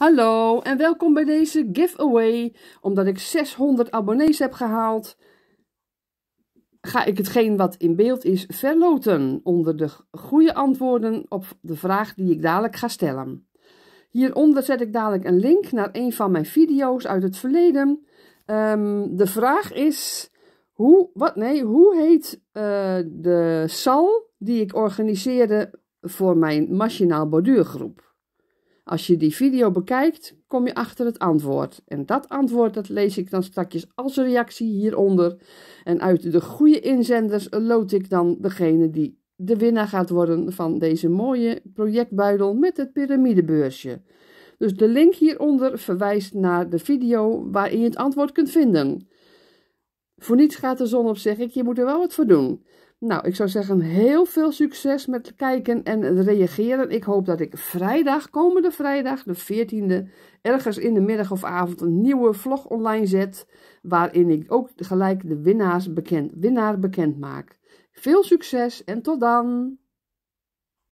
Hallo en welkom bij deze giveaway. Omdat ik 600 abonnees heb gehaald, ga ik hetgeen wat in beeld is verloten onder de goede antwoorden op de vraag die ik dadelijk ga stellen. Hieronder zet ik dadelijk een link naar een van mijn video's uit het verleden. Ehm, de vraag is: hoe, wat, nee, hoe heet eh, de sal die ik organiseerde voor mijn machinaal borduurgroep? Als je die video bekijkt, kom je achter het antwoord. En dat antwoord dat lees ik dan straks als reactie hieronder. En uit de goede inzenders lood ik dan degene die de winnaar gaat worden van deze mooie projectbuidel met het piramidebeursje. Dus de link hieronder verwijst naar de video waarin je het antwoord kunt vinden. Voor niets gaat de zon op, zeg ik. Je moet er wel wat voor doen. Nou, ik zou zeggen heel veel succes met kijken en reageren. Ik hoop dat ik vrijdag, komende vrijdag, de 14e, ergens in de middag of avond een nieuwe vlog online zet. Waarin ik ook gelijk de winnaars bekend, winnaar bekend maak. Veel succes en tot dan!